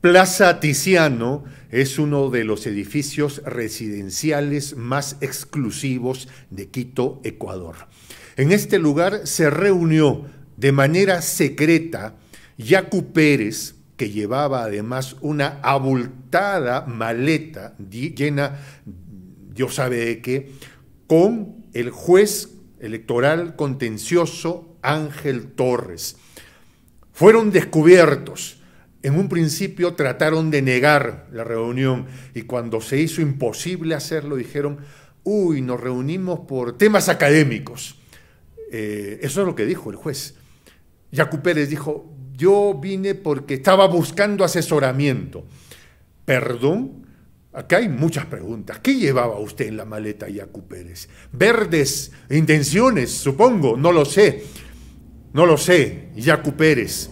Plaza Tiziano es uno de los edificios residenciales más exclusivos de Quito, Ecuador. En este lugar se reunió de manera secreta Yacu Pérez, que llevaba además una abultada maleta llena, Dios sabe de qué, con el juez electoral contencioso Ángel Torres. Fueron descubiertos en un principio trataron de negar la reunión y cuando se hizo imposible hacerlo dijeron, uy, nos reunimos por temas académicos. Eh, eso es lo que dijo el juez. Yacu Pérez dijo, yo vine porque estaba buscando asesoramiento. Perdón, acá hay muchas preguntas. ¿Qué llevaba usted en la maleta, Yacu Pérez? Verdes, intenciones, supongo, no lo sé. No lo sé, Yacu Pérez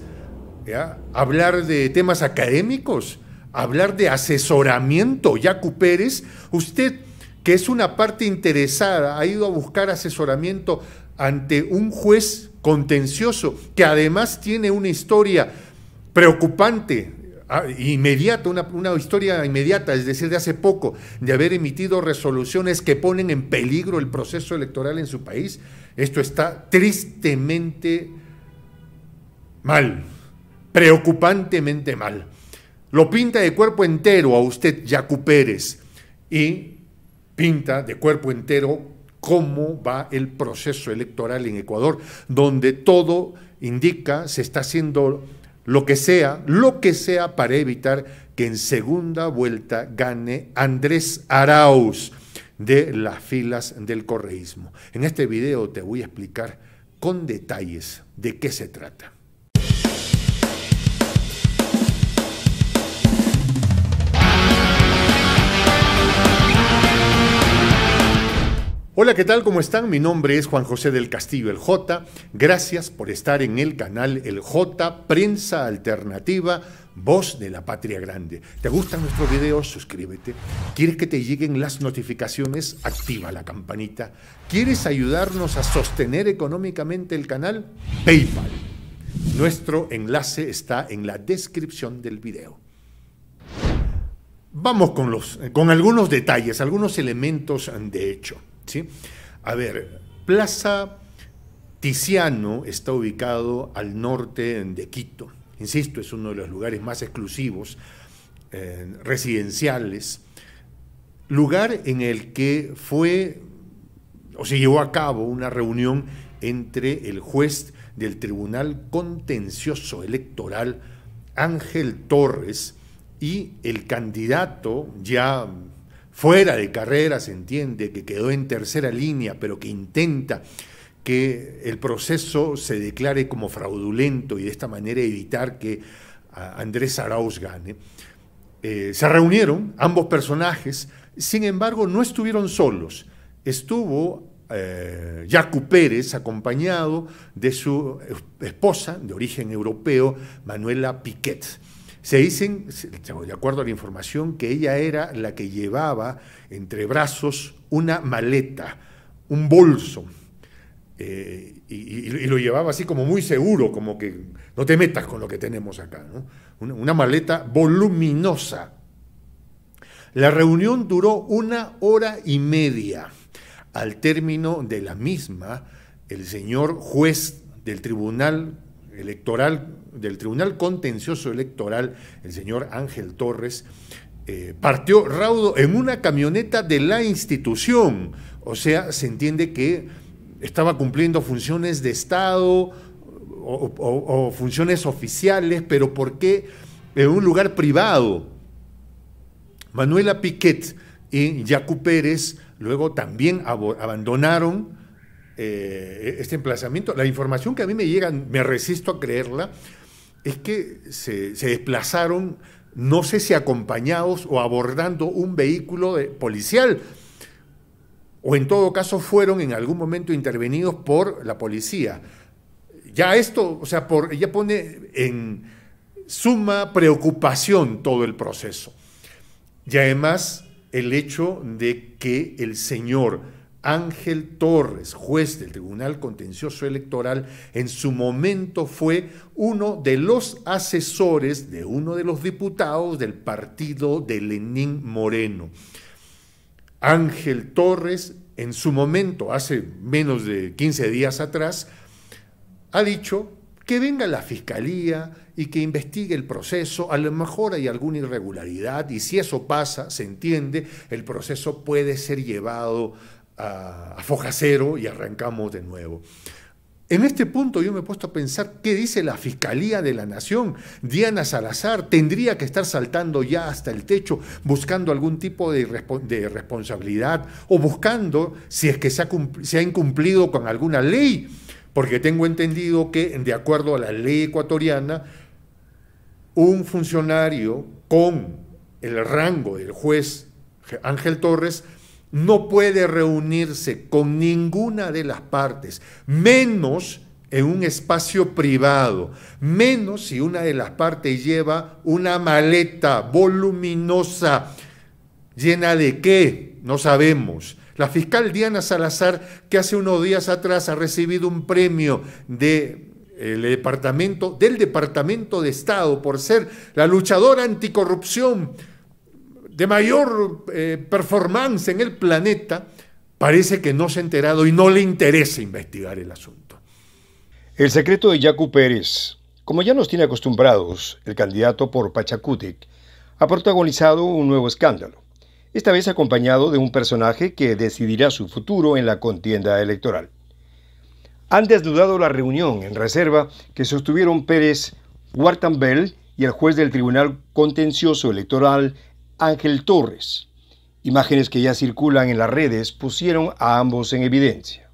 hablar de temas académicos, hablar de asesoramiento. Yacu Pérez, usted que es una parte interesada, ha ido a buscar asesoramiento ante un juez contencioso que además tiene una historia preocupante, ah, inmediata, una, historia inmediata, es decir, de hace poco, de haber emitido resoluciones que ponen en peligro el proceso electoral en su país. Esto está tristemente mal preocupantemente mal. Lo pinta de cuerpo entero a usted, Yacu Pérez, y pinta de cuerpo entero cómo va el proceso electoral en Ecuador, donde todo indica se está haciendo lo que sea, lo que sea para evitar que en segunda vuelta gane Andrés Arauz de las filas del correísmo. En este video te voy a explicar con detalles de qué se trata. Hola, ¿qué tal? ¿Cómo están? Mi nombre es Juan José del Castillo El J. Gracias por estar en el canal El J, Prensa Alternativa, Voz de la Patria Grande. ¿Te gustan nuestros videos? Suscríbete. ¿Quieres que te lleguen las notificaciones? Activa la campanita. ¿Quieres ayudarnos a sostener económicamente el canal? PayPal. Nuestro enlace está en la descripción del video. Vamos con, los, con algunos detalles, algunos elementos de hecho. ¿sí? A ver, Plaza Tiziano está ubicado al norte de Quito. Insisto, es uno de los lugares más exclusivos, eh, residenciales, lugar en el que fue o se llevó a cabo una reunión entre el juez del Tribunal Contencioso Electoral, Ángel Torres, y el candidato ya fuera de carrera, se entiende, que quedó en tercera línea, pero que intenta que el proceso se declare como fraudulento y de esta manera evitar que Andrés Arauz gane. Eh, se reunieron ambos personajes, sin embargo no estuvieron solos, estuvo eh, Jacu Pérez acompañado de su esposa de origen europeo, Manuela Piquet. Se dicen, de acuerdo a la información, que ella era la que llevaba entre brazos una maleta, un bolso, eh, y, lo llevaba así como muy seguro, como que no te metas con lo que tenemos acá, una maleta voluminosa. La reunión duró una hora y media. Al término de la misma, el señor juez del Tribunal electoral, del Tribunal Contencioso Electoral, el señor Ángel Torres, eh, partió raudo en una camioneta de la institución. O sea, se entiende que estaba cumpliendo funciones de Estado o, o funciones oficiales, pero ¿por qué en un lugar privado? Manuela Piquet y Jacu Pérez luego también abandonaron eh, este emplazamiento, la información que a mí me llega, me resisto a creerla, es que se, desplazaron, no sé si acompañados o abordando un vehículo policial, o en todo caso fueron en algún momento intervenidos por la policía. Ya esto, o sea, por, ya pone en suma preocupación todo el proceso. Y además el hecho de que el señor Ángel Torres, juez del Tribunal Contencioso Electoral, en su momento fue uno de los asesores de uno de los diputados del partido de Lenín Moreno. Ángel Torres, en su momento, hace menos de 15 días atrás, ha dicho que venga la fiscalía y que investigue el proceso. A lo mejor hay alguna irregularidad y si eso pasa, se entiende, el proceso puede ser llevado a, fojacero cero y arrancamos de nuevo. En este punto yo me he puesto a pensar qué dice la Fiscalía de la Nación. Diana Salazar tendría que estar saltando ya hasta el techo buscando algún tipo de, responsabilidad o buscando si es que se ha, incumplido con alguna ley, porque tengo entendido que de acuerdo a la ley ecuatoriana, un funcionario con el rango del juez Ángel Torres no puede reunirse con ninguna de las partes, menos en un espacio privado, menos si una de las partes lleva una maleta voluminosa llena de qué, no sabemos. La fiscal Diana Salazar, que hace unos días atrás ha recibido un premio de departamento, del Departamento de Estado por ser la luchadora anticorrupción, de mayor eh, performance en el planeta, parece que no se ha enterado y no le interesa investigar el asunto. El secreto de Jacu Pérez, como ya nos tiene acostumbrados, el candidato por Pachacutic ha protagonizado un nuevo escándalo, esta vez acompañado de un personaje que decidirá su futuro en la contienda electoral. Han desnudado la reunión en reserva que sostuvieron Pérez, Wartan Bell y el juez del Tribunal Contencioso Electoral Ángel Torres. Imágenes que ya circulan en las redes pusieron a ambos en evidencia.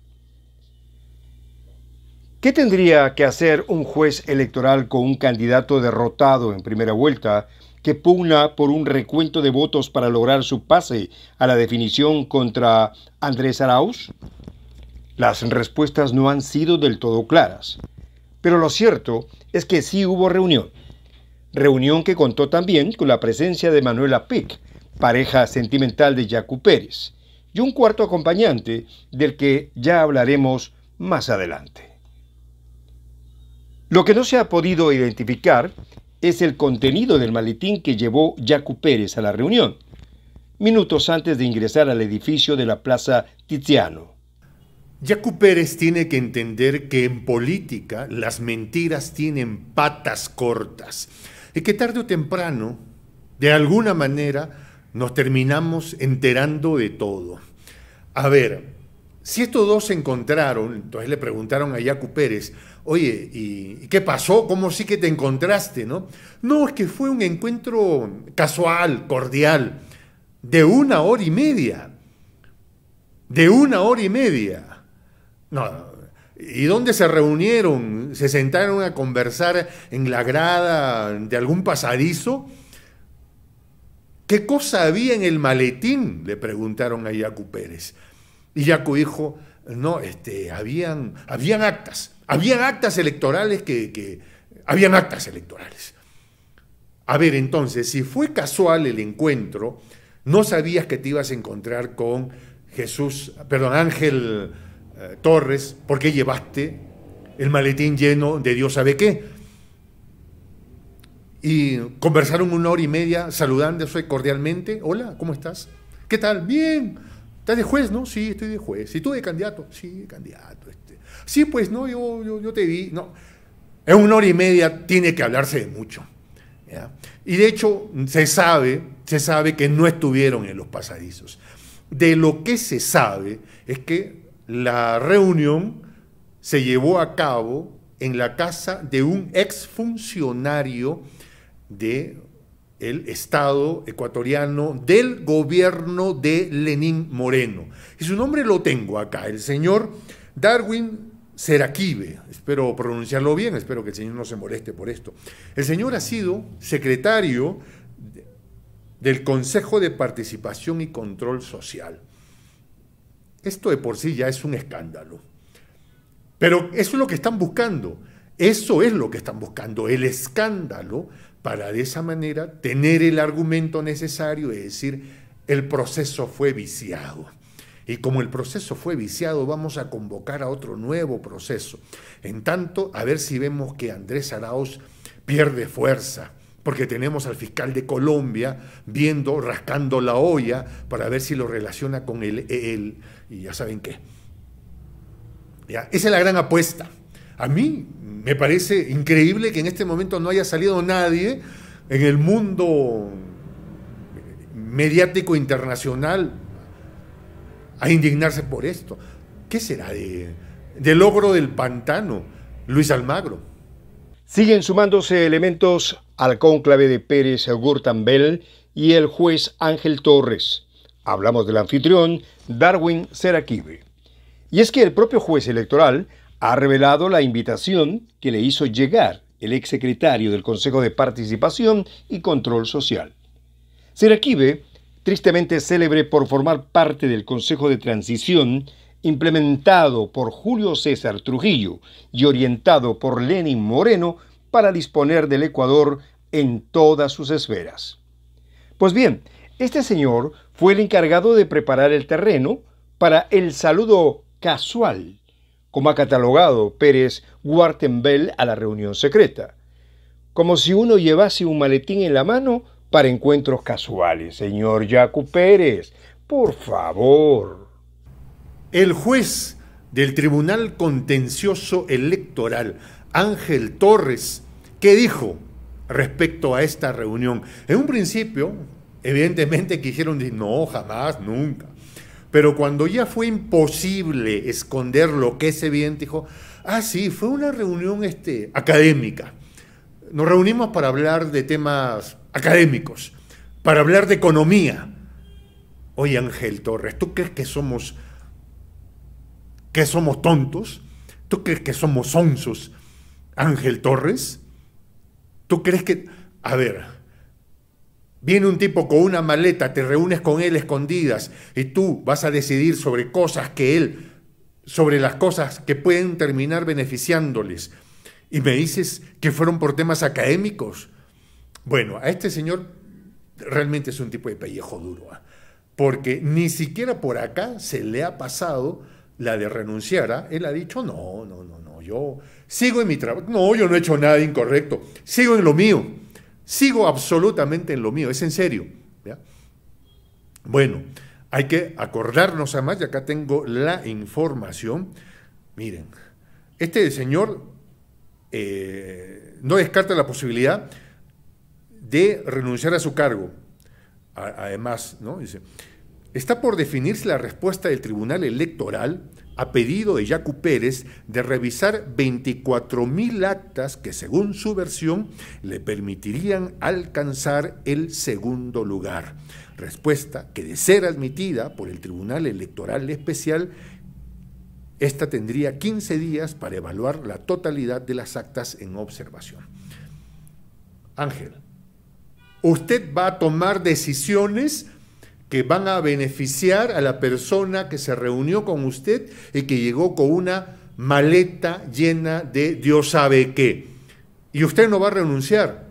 ¿Qué tendría que hacer un juez electoral con un candidato derrotado en primera vuelta que pugna por un recuento de votos para lograr su pase a la definición contra Andrés Arauz? Las respuestas no han sido del todo claras, pero lo cierto es que sí hubo reunión reunión que contó también con la presencia de Manuela Pic, pareja sentimental de Jacu Pérez, y un cuarto acompañante del que ya hablaremos más adelante. Lo que no se ha podido identificar es el contenido del maletín que llevó Jacu Pérez a la reunión, minutos antes de ingresar al edificio de la Plaza Tiziano. Jacu Pérez tiene que entender que en política las mentiras tienen patas cortas es que tarde o temprano, de alguna manera, nos terminamos enterando de todo. A ver, si estos dos se encontraron, entonces le preguntaron a Yacu Pérez, oye, ¿y qué pasó? ¿Cómo sí que te encontraste? No, no es que fue un encuentro casual, cordial, de una hora y media. De una hora y media. No, ¿Y dónde se reunieron? ¿Se sentaron a conversar en la grada de algún pasadizo? ¿Qué cosa había en el maletín? Le preguntaron a Yacu Pérez. Y Yacu dijo, no, este, habían, habían actas, habían actas electorales que, que, habían actas electorales. A ver, entonces, si fue casual el encuentro, no sabías que te ibas a encontrar con Jesús, perdón, Ángel eh, Torres, ¿por qué llevaste el maletín lleno de Dios sabe qué? Y conversaron una hora y media saludándose cordialmente. Hola, ¿cómo estás? ¿Qué tal? Bien. ¿Estás de juez, no? Sí, estoy de juez. ¿Y tú de candidato? Sí, de candidato. Este. Sí, pues no, yo, yo, te vi. No. En una hora y media tiene que hablarse de mucho. Y de hecho, se sabe, se sabe que no estuvieron en los pasadizos. De lo que se sabe es que la reunión se llevó a cabo en la casa de un exfuncionario de Estado ecuatoriano del gobierno de Lenín Moreno. Y su nombre lo tengo acá, el señor Darwin Seraquive. Espero pronunciarlo bien, espero que el señor no se moleste por esto. El señor ha sido secretario del Consejo de Participación y Control Social. Esto de por sí ya es un escándalo. Pero eso es lo que están buscando. Eso es lo que están buscando, el escándalo, para de esa manera tener el argumento necesario de decir, el proceso fue viciado. Y como el proceso fue viciado, vamos a convocar a otro nuevo proceso. En tanto, a ver si vemos que Andrés Arauz pierde fuerza, porque tenemos al fiscal de Colombia viendo, rascando la olla para ver si lo relaciona con él. E y ya saben qué. esa es la gran apuesta. A mí me parece increíble que en este momento no haya salido nadie en el mundo mediático internacional a indignarse por esto. ¿Qué será de, del logro del pantano, Luis Almagro? Siguen sumándose elementos al cónclave de Pérez Bell y el juez Ángel Torres. Hablamos del anfitrión Darwin Seraquive. Y es que el propio juez electoral ha revelado la invitación que le hizo llegar el exsecretario del Consejo de Participación y Control Social. Seraquive, tristemente célebre por formar parte del Consejo de Transición, implementado por Julio César Trujillo y orientado por Lenin Moreno para disponer del Ecuador en todas sus esferas. Pues bien, este señor fue el encargado de preparar el terreno para el saludo casual, como ha catalogado Pérez Wartenbell a la reunión secreta, como si uno llevase un maletín en la mano para encuentros casuales. Señor Jacu Pérez, por favor. El juez del Tribunal Contencioso Electoral, Ángel Torres, ¿qué dijo respecto a esta reunión? En un principio, evidentemente quisieron decir, no, jamás, nunca. Pero cuando ya fue imposible esconder lo que es evidente, dijo, ah, sí, fue una reunión este, académica. Nos reunimos para hablar de temas académicos, para hablar de economía. Oye, Ángel Torres, ¿tú crees que somos que somos tontos? ¿Tú crees que somos sonsos, Ángel Torres? ¿Tú crees que... A ver, viene un tipo con una maleta, te reúnes con él escondidas y tú vas a decidir sobre cosas que él, sobre las cosas que pueden terminar beneficiándoles. Y me dices que fueron por temas académicos. Bueno, a este señor realmente es un tipo de pellejo duro, ¿ah? porque ni siquiera por acá se le ha pasado la de renunciara, él ha dicho, no, no, no, no, yo sigo en mi trabajo, no, yo no he hecho nada incorrecto, sigo en lo mío, sigo absolutamente en lo mío, es en serio. Bueno, hay que acordarnos además, y acá tengo la información, miren, este señor eh, no descarta la posibilidad de renunciar a su cargo, además, ¿no? Dice, Está por definirse la respuesta del Tribunal Electoral a pedido de Yacu Pérez de revisar 24.000 actas que, según su versión, le permitirían alcanzar el segundo lugar. Respuesta que, de ser admitida por el Tribunal Electoral Especial, esta tendría 15 días para evaluar la totalidad de las actas en observación. Ángel, usted va a tomar decisiones que van a beneficiar a la persona que se reunió con usted y que llegó con una maleta llena de Dios sabe qué. Y usted no va a renunciar.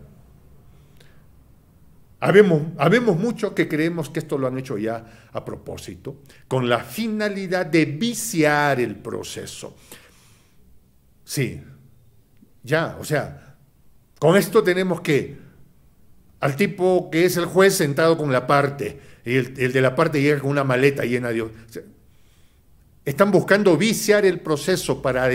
Habemos, habemos muchos que creemos que esto lo han hecho ya a propósito, con la finalidad de viciar el proceso. Sí, ya, o sea, con esto tenemos que al tipo que es el juez sentado con la parte, el, de la parte llega con una maleta llena de... están buscando viciar el proceso para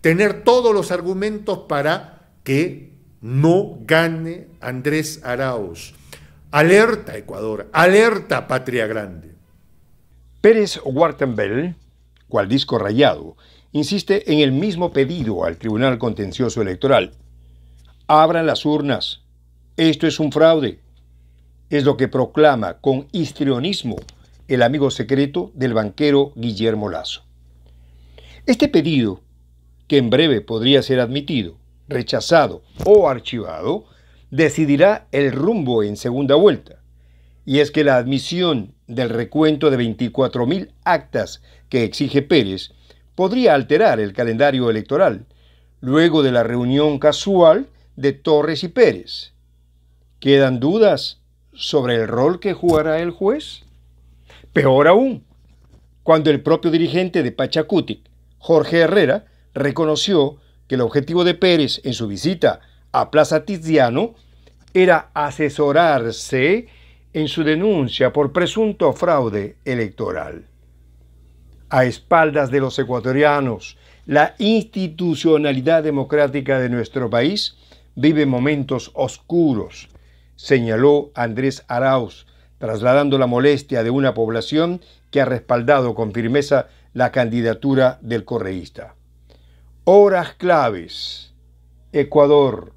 tener todos los argumentos para que no gane Andrés Arauz. Alerta Ecuador, alerta Patria Grande. Pérez Wartenbell, cual disco rayado, insiste en el mismo pedido al Tribunal Contencioso Electoral. Abran las urnas. Esto es un fraude es lo que proclama con histrionismo el amigo secreto del banquero Guillermo Lazo. Este pedido, que en breve podría ser admitido, rechazado o archivado, decidirá el rumbo en segunda vuelta. Y es que la admisión del recuento de 24.000 actas que exige Pérez podría alterar el calendario electoral, luego de la reunión casual de Torres y Pérez. ¿Quedan dudas? sobre el rol que jugará el juez. Peor aún, cuando el propio dirigente de Pachacutic, Jorge Herrera, reconoció que el objetivo de Pérez en su visita a Plaza Tiziano era asesorarse en su denuncia por presunto fraude electoral. A espaldas de los ecuatorianos, la institucionalidad democrática de nuestro país vive momentos oscuros señaló Andrés Arauz, trasladando la molestia de una población que ha respaldado con firmeza la candidatura del correísta. Horas claves. Ecuador.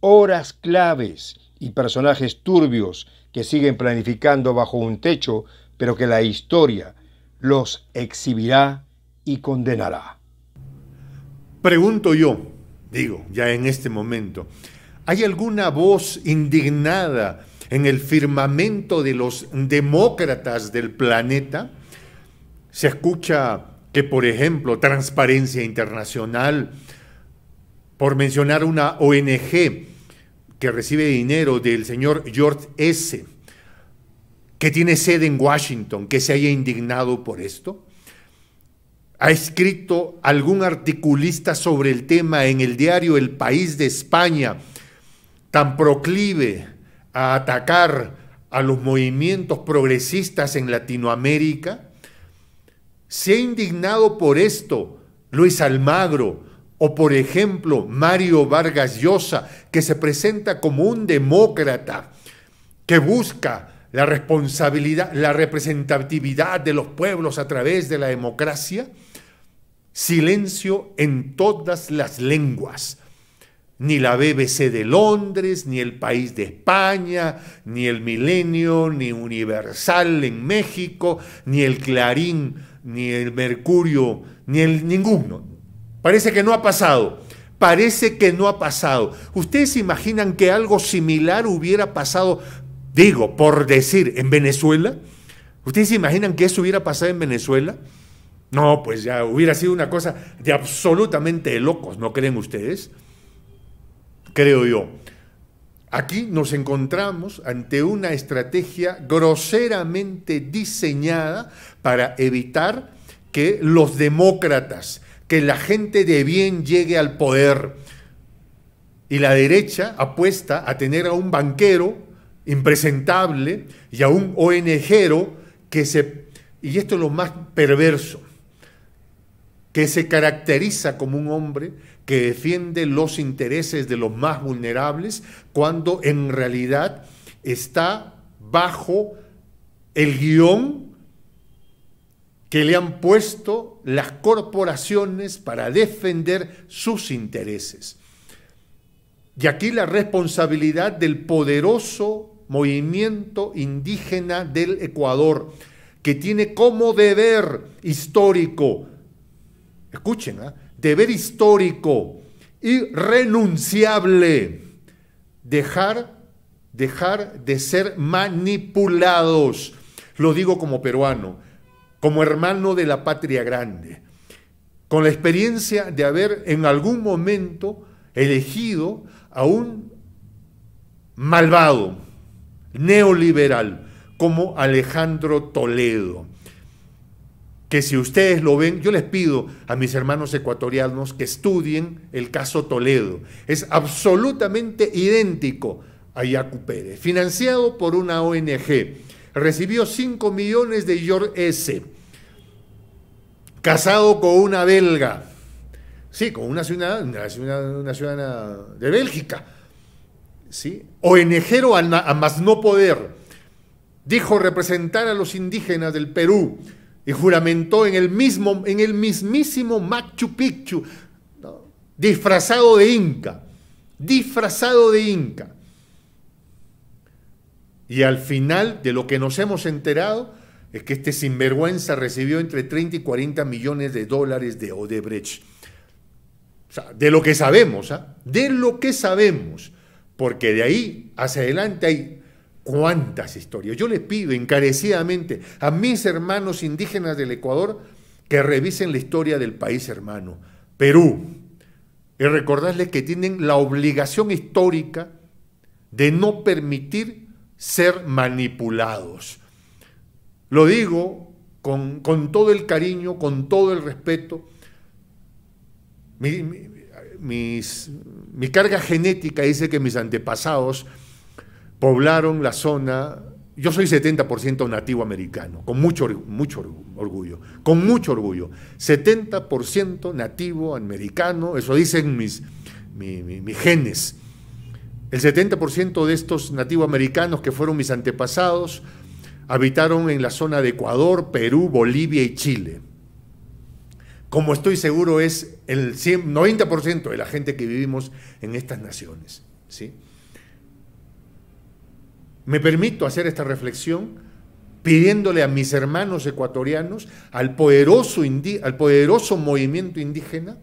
Horas claves y personajes turbios que siguen planificando bajo un techo, pero que la historia los exhibirá y condenará. Pregunto yo, digo, ya en este momento, ¿Hay alguna voz indignada en el firmamento de los demócratas del planeta? Se escucha que, por ejemplo, Transparencia Internacional, por mencionar una ONG que recibe dinero del señor George S., que tiene sede en Washington, que se haya indignado por esto? ¿Ha escrito algún articulista sobre el tema en el diario El País de España tan proclive a atacar a los movimientos progresistas en Latinoamérica, se ha indignado por esto Luis Almagro o por ejemplo Mario Vargas Llosa, que se presenta como un demócrata que busca la responsabilidad, la representatividad de los pueblos a través de la democracia, silencio en todas las lenguas ni la BBC de Londres, ni el País de España, ni el Milenio, ni Universal en México, ni el Clarín, ni el Mercurio, ni el ninguno. Parece que no ha pasado. Parece que no ha pasado. ¿Ustedes imaginan que algo similar hubiera pasado, digo, por decir, en Venezuela? ¿Ustedes se imaginan que eso hubiera pasado en Venezuela? No, pues ya hubiera sido una cosa de absolutamente locos, ¿no creen ustedes? creo yo. Aquí nos encontramos ante una estrategia groseramente diseñada para evitar que los demócratas, que la gente de bien llegue al poder. Y la derecha apuesta a tener a un banquero impresentable y a un ONGero que se... Y esto es lo más perverso, que se caracteriza como un hombre que defiende los intereses de los más vulnerables cuando en realidad está bajo el guión que le han puesto las corporaciones para defender sus intereses. Y aquí la responsabilidad del poderoso movimiento indígena del Ecuador, que tiene como deber histórico, escuchen, ¿ah? deber histórico, irrenunciable, dejar, dejar de ser manipulados. Lo digo como peruano, como hermano de la patria grande, con la experiencia de haber en algún momento elegido a un malvado neoliberal como Alejandro Toledo que si ustedes lo ven, yo les pido a mis hermanos ecuatorianos que estudien el caso Toledo. Es absolutamente idéntico a Yacu Pérez, financiado por una ONG. Recibió 5 millones de york S. Casado con una belga. Sí, con una ciudadana, de Bélgica. ¿Sí? ONGero a más no poder. Dijo representar a los indígenas del Perú y juramentó en el, mismo, en el mismísimo Machu Picchu, disfrazado de inca, disfrazado de inca. Y al final de lo que nos hemos enterado es que este sinvergüenza recibió entre 30 y 40 millones de dólares de Odebrecht. de lo que sabemos, ¿ah? de lo que sabemos, porque de ahí hacia adelante hay cuántas historias. Yo les pido encarecidamente a mis hermanos indígenas del Ecuador que revisen la historia del país hermano, Perú, y recordarles que tienen la obligación histórica de no permitir ser manipulados. Lo digo con, todo el cariño, con todo el respeto. Mi, mi carga genética dice que mis antepasados poblaron la zona. Yo soy 70% nativo americano, con mucho, mucho orgullo, con mucho orgullo. 70% nativo americano, eso dicen mis, mis, genes. El 70% de estos americanos que fueron mis antepasados habitaron en la zona de Ecuador, Perú, Bolivia y Chile. Como estoy seguro es el 90% de la gente que vivimos en estas naciones. ¿sí? Me permito hacer esta reflexión pidiéndole a mis hermanos ecuatorianos, al poderoso, al poderoso movimiento indígena,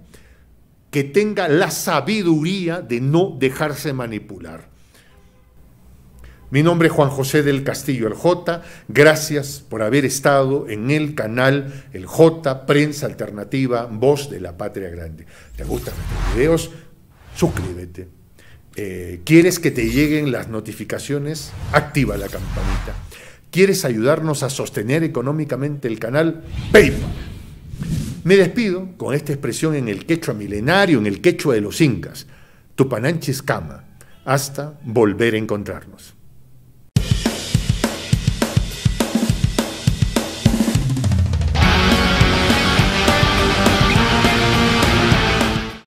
que tenga la sabiduría de no dejarse manipular. Mi nombre es Juan José del Castillo El J. Gracias por haber estado en el canal El J, Prensa Alternativa, Voz de la Patria Grande. ¿Te gustan estos videos? Suscríbete. Eh, ¿Quieres que te lleguen las notificaciones? Activa la campanita. ¿Quieres ayudarnos a sostener económicamente el canal? PayPal. Me despido con esta expresión en el quechua milenario, en el quechua de los incas. Tupananchis cama. Hasta volver a encontrarnos.